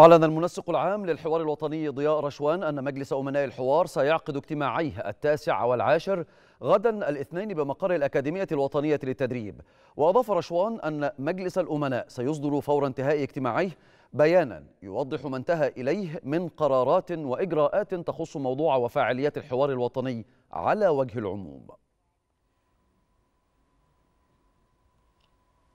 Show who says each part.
Speaker 1: أعلن المنسق العام للحوار الوطني ضياء رشوان أن مجلس أمناء الحوار سيعقد اجتماعيه التاسع والعاشر غدا الاثنين بمقر الأكاديمية الوطنية للتدريب وأضاف رشوان أن مجلس الأمناء سيصدر فور انتهاء اجتماعيه بيانا يوضح ما انتهى إليه من قرارات وإجراءات تخص موضوع وفاعليات الحوار الوطني على وجه العموم